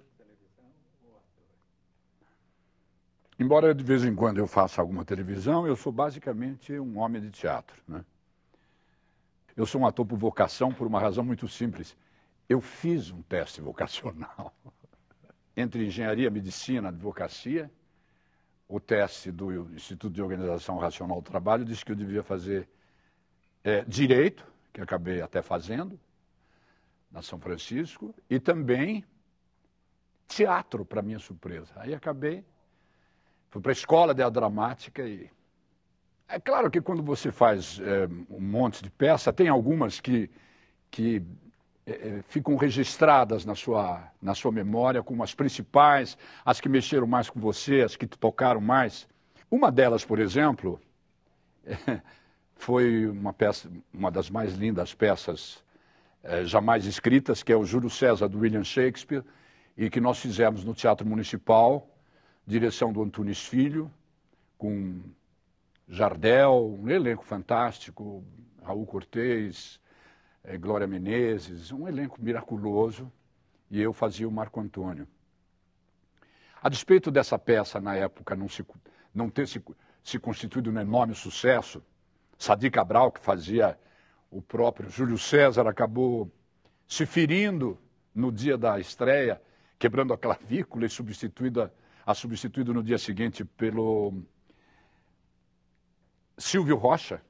de televisão ou ator? Embora de vez em quando eu faça alguma televisão, eu sou basicamente um homem de teatro. Né? Eu sou um ator por vocação por uma razão muito simples. Eu fiz um teste vocacional entre engenharia, medicina, advocacia. O teste do Instituto de Organização Racional do Trabalho disse que eu devia fazer é, direito, que acabei até fazendo, na São Francisco, e também teatro, para minha surpresa. Aí acabei, fui para a escola de dramática e. É claro que quando você faz é, um monte de peça, tem algumas que, que é, é, ficam registradas na sua, na sua memória como as principais, as que mexeram mais com você, as que te tocaram mais. Uma delas, por exemplo, é, foi uma, peça, uma das mais lindas peças é, jamais escritas, que é o Júlio César, do William Shakespeare, e que nós fizemos no Teatro Municipal, direção do Antunes Filho, com Jardel, um elenco fantástico, Raul Cortez, eh, Glória Menezes, um elenco miraculoso, e eu fazia o Marco Antônio. A despeito dessa peça, na época, não, se, não ter se, se constituído um enorme sucesso, Sadi Cabral, que fazia o próprio Júlio César, acabou se ferindo no dia da estreia quebrando a clavícula e substituída, a substituído no dia seguinte pelo Silvio Rocha,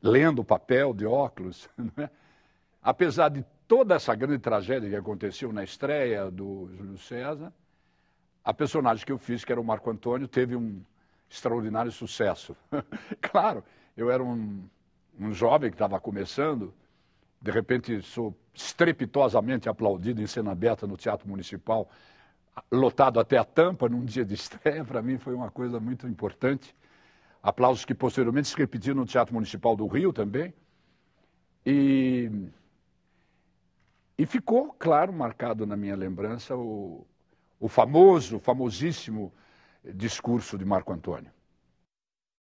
lendo o papel de óculos. Né? Apesar de toda essa grande tragédia que aconteceu na estreia do Júlio César, a personagem que eu fiz, que era o Marco Antônio, teve um extraordinário sucesso. claro, eu era um, um jovem que estava começando de repente, sou estrepitosamente aplaudido em cena aberta no Teatro Municipal, lotado até a tampa num dia de estreia. Para mim foi uma coisa muito importante. Aplausos que posteriormente se repetiram no Teatro Municipal do Rio também. E, e ficou, claro, marcado na minha lembrança o, o famoso, famosíssimo discurso de Marco Antônio.